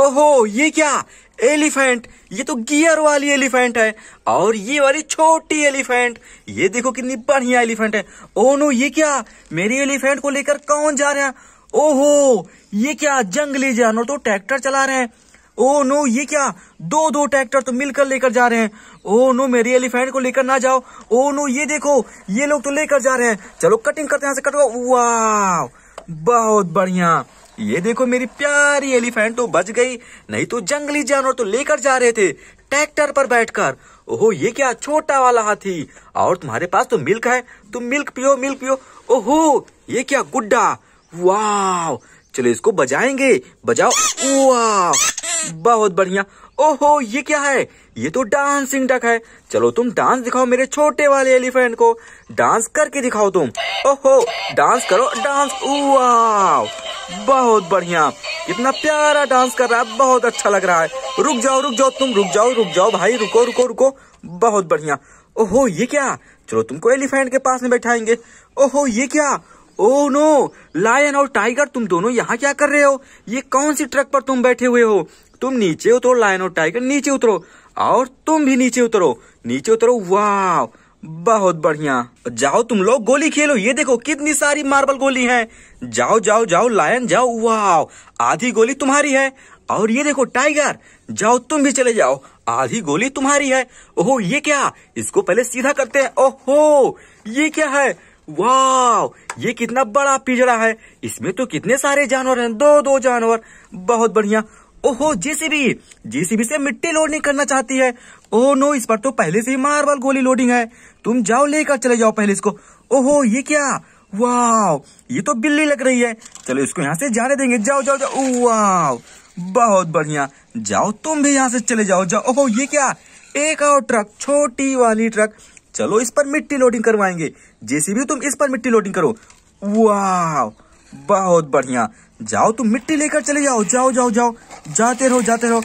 ओहो ये क्या एलिफेंट ये तो गियर वाली एलिफेंट है और ये वाली छोटी एलिफेंट ये देखो कितनी बढ़िया एलिफेंट है ओ नो ये क्या मेरी एलिफेंट को लेकर कौन जा रहे हैं ओहो ये क्या जंगली जानवर तो ट्रैक्टर चला रहे हैं ओ नो ये क्या दो दो ट्रैक्टर तो मिलकर लेकर जा रहे हैं ओ नो मेरी एलिफेंट को लेकर ना जाओ ओ नो ये देखो ये लोग तो लेकर जा रहे हैं चलो कटिंग करते हैं से कटवा वाह बहुत बढ़िया ये देखो मेरी प्यारी एलिफेंट तो बच गई नहीं तो जंगली जानवर तो लेकर जा रहे थे ट्रैक्टर पर बैठकर ओहो ये क्या छोटा वाला हाथी और तुम्हारे पास तो मिल्क है तुम मिल्क पियो मिल्क पियो ओहो ये क्या गुड्डा वाह चलो इसको बजाएंगे बजाओ वाह बहुत बढ़िया ओहो ये क्या है ये तो डांसिंग डक है चलो तुम डांस दिखाओ मेरे छोटे वाले एलिफेंट को डांस करके दिखाओ तुम ओहो डांस करो डांस वाह बहुत बढ़िया इतना प्यारा डांस कर रहा है बहुत अच्छा लग रहा है रुक जाओ रुक जाओ तुम रुक जाओ रुक जाओ भाई रुको रुको रुको बहुत बढ़िया ओहो ये क्या चलो तुमको एलिफेंट के पास में बैठाएंगे ओहो ये क्या ओ नो लायन और टाइगर तुम दोनों यहाँ क्या कर रहे हो ये कौन सी ट्रक पर तुम बैठे हुए हो तुम नीचे उतरो लाइन और टाइगर नीचे उतरो और तुम भी नीचे उतरो नीचे उतरो वाह बहुत बढ़िया जाओ तुम लोग गोली खेलो ये देखो कितनी सारी मार्बल गोली है जाओ जाओ जाओ लायन जाओ वाह आधी गोली तुम्हारी है और ये देखो टाइगर जाओ तुम भी चले जाओ आधी गोली तुम्हारी है ओहो ये क्या इसको पहले सीधा करते हैं ओहो ये क्या है वाह ये कितना बड़ा पिजड़ा है इसमें तो कितने सारे जानवर हैं दो दो जानवर बहुत बढ़िया ओहो जेसीबी जेसीबी से मिट्टी लोडिंग करना चाहती है ओह नो इस पर तो पहले से ही मार्बल गोली लोडिंग है तुम जाओ लेकर चले जाओ पहले इसको ओहो ये क्या वाह ये तो बिल्ली लग रही है चलो इसको यहाँ से जाने देंगे जाओ जाओ जाओ वाह बहुत बढ़िया जाओ तुम भी यहाँ से चले जाओ जाओ ओहो ये क्या एक और ट्रक छोटी वाली ट्रक चलो इस पर मिट्टी लोडिंग करवाएंगे जेसीबी तुम इस पर मिट्टी लोडिंग करो वाह बहुत बढ़िया जाओ तुम मिट्टी लेकर चले जाओ जाओ जाओ जाओ जाते रहो जाते रहो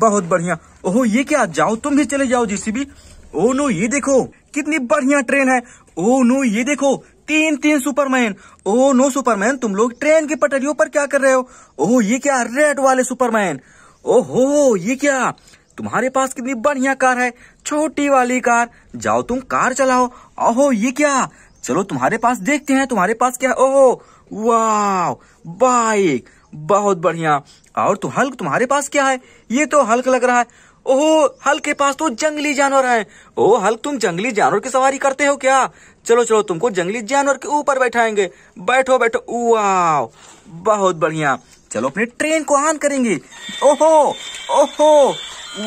बहुत बढ़िया ओहो ये क्या जाओ तुम भी चले जाओ जेसीबी ओ नो ये देखो कितनी बढ़िया ट्रेन है ओ नो ये देखो तीन तीन सुपरमैन ओ नो सुपरमैन तुम लोग ट्रेन की पटरियों पर क्या कर रहे हो ओह ये क्या रेड वाले सुपरमैन ओहो ये क्या तुम्हारे पास कितनी बढ़िया कार है छोटी वाली कार जाओ तुम कार चलाओ ओहो ये क्या चलो तुम्हारे पास देखते हैं तुम्हारे पास क्या ओहो वाह बाइक बहुत बढ़िया और तो हल्क तुम्हारे पास क्या है ये तो हल्क लग रहा है ओह हल्क के पास तो जंगली जानवर है ओ हल्क तुम जंगली जानवर की सवारी करते हो क्या चलो चलो तुमको जंगली जानवर के ऊपर बैठाएंगे बैठो बैठो वाह बहुत बढ़िया चलो अपनी ट्रेन को ऑन करेंगे ओहो ओहो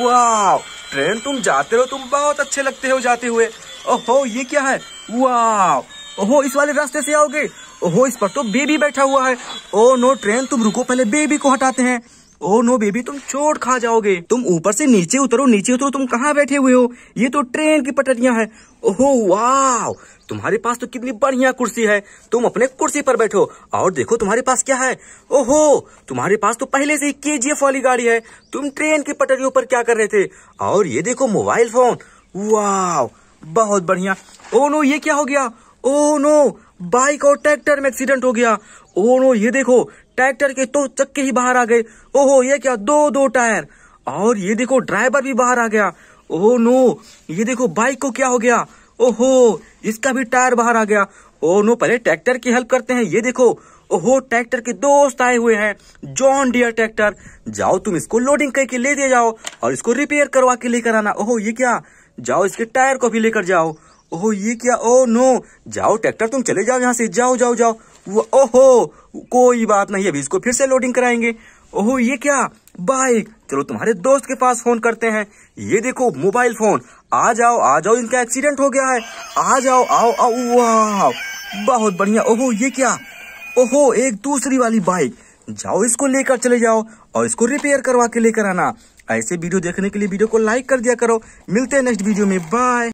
वाह ट्रेन तुम जाते हो तुम बहुत अच्छे लगते हो जाते हुए ओहो ये क्या है वाह ओहो इस वाले रास्ते से आओगे ओहो इस पर तो बेबी बैठा हुआ है ओ नो ट्रेन तुम रुको पहले बेबी को हटाते हैं ओ नो बेबी तुम चोट खा जाओगे तुम ऊपर से नीचे उतरो नीचे उतरो तुम कहाँ बैठे हुए हो ये तो ट्रेन की पटरिया है ओहो वाह तुम्हारे पास तो कितनी बढ़िया कुर्सी है तुम अपने कुर्सी पर बैठो और देखो तुम्हारे पास क्या है ओहो तुम्हारे पास तो पहले से ही के वाली गाड़ी है तुम ट्रेन की पटरियों पर क्या कर रहे थे और ये देखो मोबाइल फोन वाह बहुत बढ़िया ओ नो ये क्या हो गया ओ नो बाइक और ट्रैक्टर में एक्सीडेंट हो गया ओ नो ये देखो ट्रैक्टर के तो चक्के ही बाहर आ गए ओहो ये क्या दो दो टायर और ये देखो ड्राइवर भी बाहर आ गया ओह नो ये देखो बाइक को क्या हो गया ओहो इसका भी टायर बाहर आ गया ओह नो पहले ट्रैक्टर की हेल्प करते हैं ये देखो ओहो ट्रैक्टर के दोस्त आए हुए हैं जॉन डियर ट्रैक्टर जाओ तुम इसको लोडिंग करके ले दे जाओ और इसको रिपेयर करवा के लेकर आना ओहो ये क्या जाओ इसके टायर को भी लेकर जाओ ओह ये क्या ओ नो जाओ ट्रैक्टर तुम चले जाओ यहाँ से जाओ जाओ जाओ वो ओहो कोई बात नहीं अभी इसको फिर से लोडिंग कराएंगे ओहो ये क्या बाइक चलो तुम्हारे दोस्त के पास फोन करते हैं ये देखो मोबाइल फोन आ जाओ आ जाओ इनका एक्सीडेंट हो गया है आ जाओ आओ आओ वाह बहुत बढ़िया ओहो ये क्या ओहो एक दूसरी वाली बाइक जाओ इसको लेकर चले जाओ और इसको रिपेयर करवा के लेकर आना ऐसे वीडियो देखने के लिए वीडियो को लाइक कर दिया करो मिलते हैं नेक्स्ट वीडियो में बाय